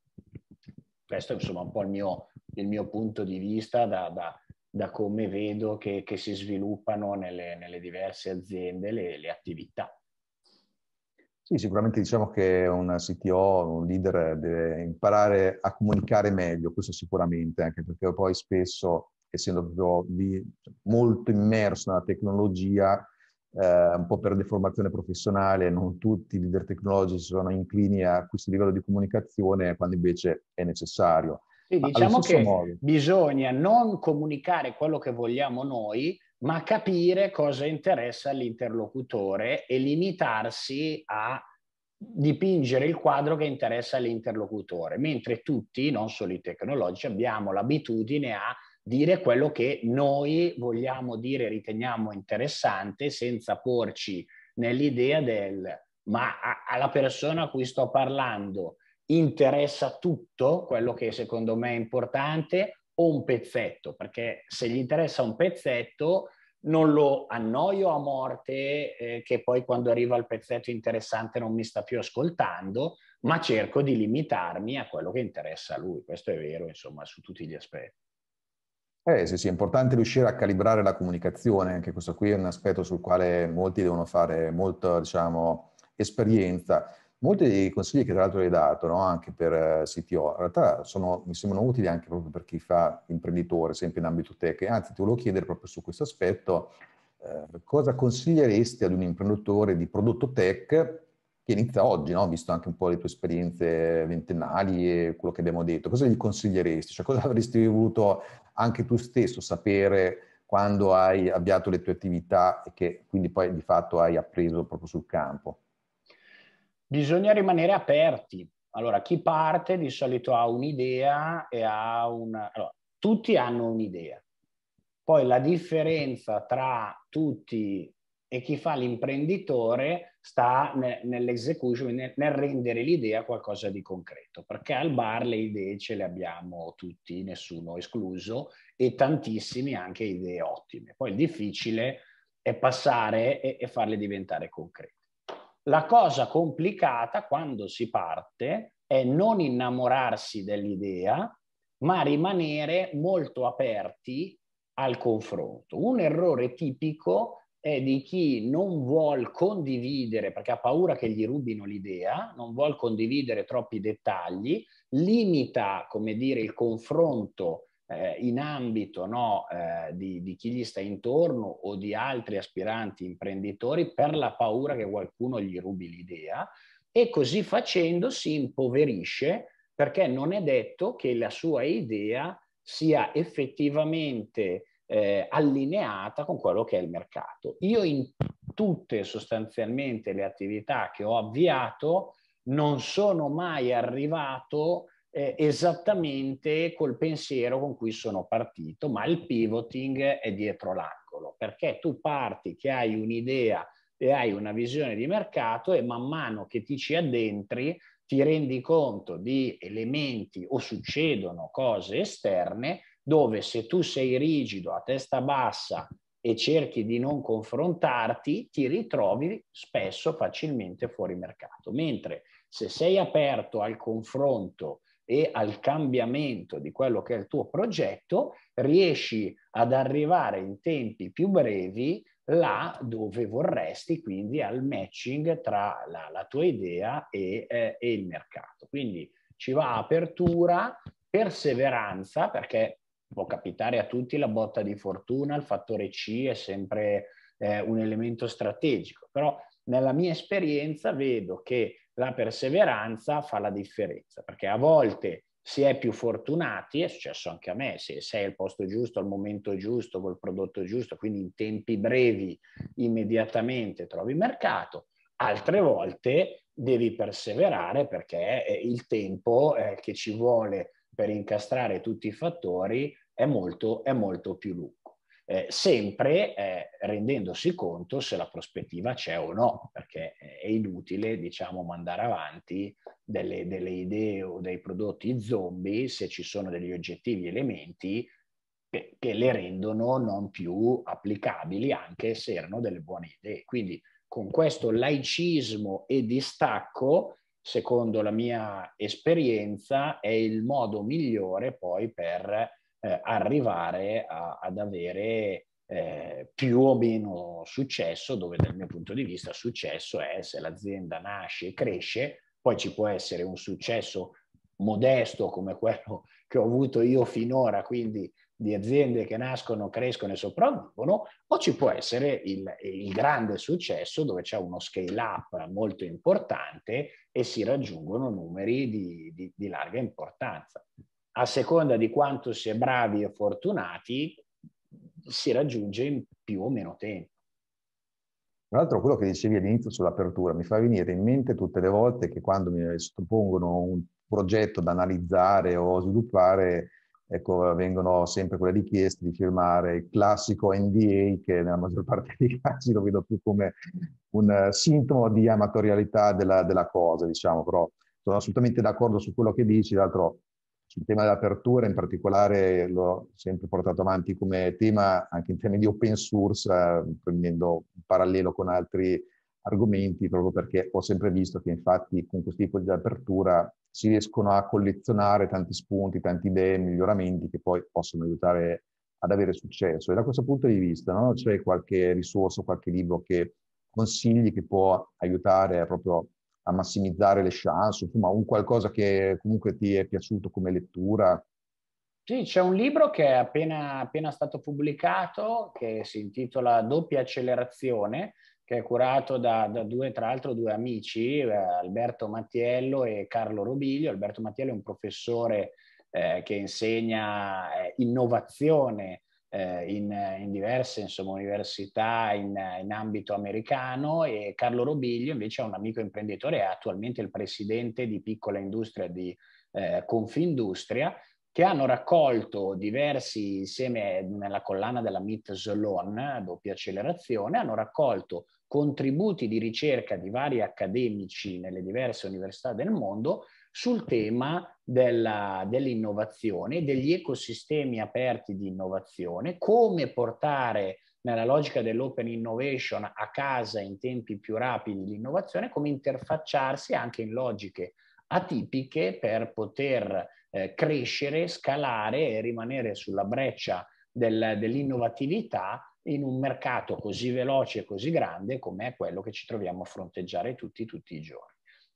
Questo è insomma un po' il mio, il mio punto di vista da, da, da come vedo che, che si sviluppano nelle, nelle diverse aziende le, le attività. Sì, sicuramente diciamo che un CTO, un leader deve imparare a comunicare meglio, questo sicuramente, anche perché poi spesso, essendo proprio di, molto immerso nella tecnologia, eh, un po' per deformazione professionale, non tutti i leader tecnologici sono inclini a questo livello di comunicazione quando invece è necessario. Sì, diciamo che modo. bisogna non comunicare quello che vogliamo noi, ma capire cosa interessa all'interlocutore e limitarsi a dipingere il quadro che interessa all'interlocutore, mentre tutti, non solo i tecnologici, abbiamo l'abitudine a dire quello che noi vogliamo dire, riteniamo interessante, senza porci nell'idea del ma a, alla persona a cui sto parlando interessa tutto quello che secondo me è importante o un pezzetto, perché se gli interessa un pezzetto non lo annoio a morte, eh, che poi quando arriva il pezzetto interessante non mi sta più ascoltando, ma cerco di limitarmi a quello che interessa a lui. Questo è vero, insomma, su tutti gli aspetti. Eh sì, sì, è importante riuscire a calibrare la comunicazione, anche questo qui è un aspetto sul quale molti devono fare molta, diciamo, esperienza. Molti dei consigli che tra l'altro hai dato, no? anche per eh, CTO, in realtà sono, mi sembrano utili anche proprio per chi fa imprenditore, sempre in ambito tech. Anzi, ti volevo chiedere proprio su questo aspetto, eh, cosa consiglieresti ad un imprenditore di prodotto tech che inizia oggi, no? visto anche un po' le tue esperienze ventennali e quello che abbiamo detto, cosa gli consiglieresti? Cioè, cosa avresti voluto anche tu stesso sapere quando hai avviato le tue attività e che quindi poi di fatto hai appreso proprio sul campo? Bisogna rimanere aperti. Allora, chi parte di solito ha un'idea e ha un... Allora, tutti hanno un'idea. Poi la differenza tra tutti e chi fa l'imprenditore sta nell'execution, nel rendere l'idea qualcosa di concreto, perché al bar le idee ce le abbiamo tutti, nessuno escluso, e tantissime anche idee ottime. Poi il difficile è passare e, e farle diventare concrete. La cosa complicata quando si parte è non innamorarsi dell'idea, ma rimanere molto aperti al confronto. Un errore tipico è di chi non vuole condividere, perché ha paura che gli rubino l'idea, non vuole condividere troppi dettagli, limita, come dire, il confronto eh, in ambito no, eh, di, di, chi gli sta intorno o di altri aspiranti imprenditori per la paura che qualcuno gli rubi l'idea e così facendo si impoverisce perché non è detto che la sua idea sia effettivamente eh, allineata con quello che è il mercato. Io in tutte sostanzialmente le attività che ho avviato non sono mai arrivato a eh, esattamente col pensiero con cui sono partito, ma il pivoting è dietro l'angolo, perché tu parti che hai un'idea e hai una visione di mercato e man mano che ti ci addentri ti rendi conto di elementi o succedono cose esterne dove se tu sei rigido a testa bassa e cerchi di non confrontarti, ti ritrovi spesso facilmente fuori mercato. Mentre se sei aperto al confronto e al cambiamento di quello che è il tuo progetto, riesci ad arrivare in tempi più brevi là dove vorresti, quindi al matching tra la, la tua idea e, eh, e il mercato. Quindi ci va apertura, perseveranza, perché può capitare a tutti la botta di fortuna, il fattore C è sempre eh, un elemento strategico, però nella mia esperienza vedo che la perseveranza fa la differenza, perché a volte si è più fortunati, è successo anche a me, se sei al posto giusto, al momento giusto, col prodotto giusto, quindi in tempi brevi, immediatamente trovi mercato, altre volte devi perseverare perché il tempo eh, che ci vuole per incastrare tutti i fattori è molto, è molto più lungo eh, sempre eh, rendendosi conto se la prospettiva c'è o no, perché è inutile, diciamo, mandare avanti delle, delle idee o dei prodotti zombie se ci sono degli oggettivi elementi che, che le rendono non più applicabili, anche se erano delle buone idee. Quindi con questo laicismo e distacco, secondo la mia esperienza, è il modo migliore poi per eh, arrivare a, ad avere eh, più o meno successo, dove dal mio punto di vista successo è se l'azienda nasce e cresce, poi ci può essere un successo modesto come quello che ho avuto io finora, quindi di aziende che nascono, crescono e sopravvivono, o ci può essere il, il, grande successo dove c'è uno scale up molto importante e si raggiungono numeri di, di, di larga importanza a seconda di quanto si è bravi e fortunati, si raggiunge in più o meno tempo. Tra l'altro quello che dicevi all'inizio sull'apertura mi fa venire in mente tutte le volte che quando mi sottopongono un progetto da analizzare o sviluppare, ecco, vengono sempre quelle richieste di firmare il classico NDA, che nella maggior parte dei casi lo vedo più come un eh, sintomo di amatorialità della, della cosa, diciamo, però sono assolutamente d'accordo su quello che dici, tra l'altro sul tema dell'apertura, in particolare l'ho sempre portato avanti come tema anche in termini di open source, eh, prendendo un parallelo con altri argomenti, proprio perché ho sempre visto che infatti con questo tipo di apertura si riescono a collezionare tanti spunti, tante idee, miglioramenti che poi possono aiutare ad avere successo. E da questo punto di vista no? c'è qualche risorsa, qualche libro che consigli che può aiutare proprio a massimizzare le chance, insomma, un qualcosa che comunque ti è piaciuto come lettura? Sì, c'è un libro che è appena, appena stato pubblicato, che si intitola Doppia accelerazione, che è curato da, da due, tra l'altro, due amici, eh, Alberto Mattiello e Carlo Robiglio. Alberto Mattiello è un professore eh, che insegna eh, innovazione eh, in, in, diverse insomma, università in, in, ambito americano e Carlo Robiglio invece è un amico imprenditore, è attualmente il presidente di piccola industria di eh, Confindustria che hanno raccolto diversi, insieme nella collana della Meet Sloan, doppia accelerazione, hanno raccolto contributi di ricerca di vari accademici nelle diverse università del mondo sul tema della, dell'innovazione, degli ecosistemi aperti di innovazione, come portare nella logica dell'open innovation a casa in tempi più rapidi l'innovazione, come interfacciarsi anche in logiche atipiche per poter eh, crescere, scalare e rimanere sulla breccia del, dell'innovatività in un mercato così veloce e così grande come è quello che ci troviamo a fronteggiare tutti, tutti i giorni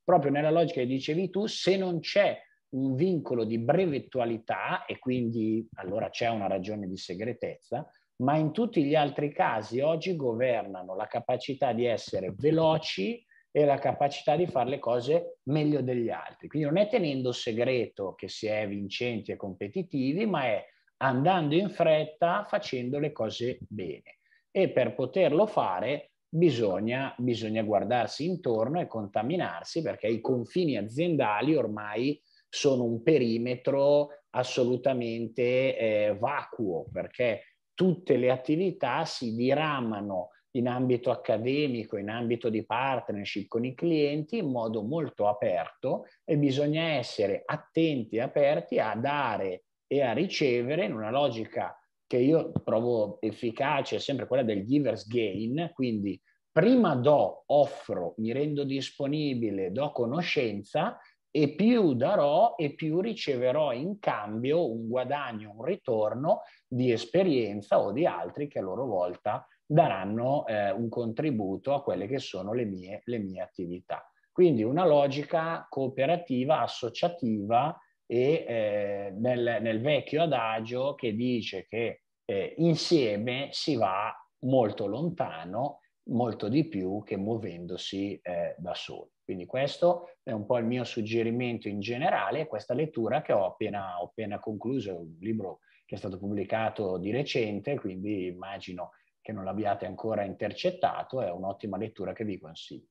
proprio nella logica che dicevi tu, se non c'è un vincolo di brevettualità e quindi allora c'è una ragione di segretezza, ma in tutti gli altri casi oggi governano la capacità di essere veloci e la capacità di fare le cose meglio degli altri. Quindi non è tenendo segreto che si è vincenti e competitivi, ma è andando in fretta facendo le cose bene. E per poterlo fare bisogna, bisogna guardarsi intorno e contaminarsi perché i confini aziendali ormai sono un perimetro assolutamente eh, vacuo perché tutte le attività si diramano in ambito accademico, in ambito di partnership con i clienti in modo molto aperto e bisogna essere attenti e aperti a dare e a ricevere in una logica che io trovo efficace è sempre quella del giver's gain, quindi prima do, offro, mi rendo disponibile, do conoscenza e più darò e più riceverò in cambio un guadagno, un ritorno di esperienza o di altri che a loro volta daranno eh, un contributo a quelle che sono le mie, le mie attività. Quindi una logica cooperativa, associativa, e eh, nel, nel, vecchio adagio che dice che eh, insieme si va molto lontano, molto di più che muovendosi eh, da soli. Quindi questo è un po' il mio suggerimento in generale, questa lettura che ho appena, ho appena concluso, è un libro che è stato pubblicato di recente, quindi immagino che non l'abbiate ancora intercettato, è un'ottima lettura che vi consiglio.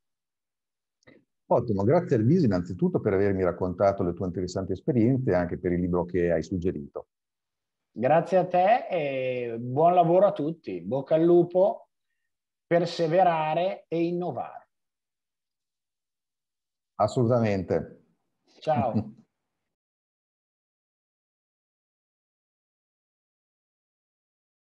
Ottimo, grazie Elvisi innanzitutto per avermi raccontato le tue interessanti esperienze e anche per il libro che hai suggerito. Grazie a te e buon lavoro a tutti. Bocca al lupo, perseverare e innovare. Assolutamente. Ciao. <laughs>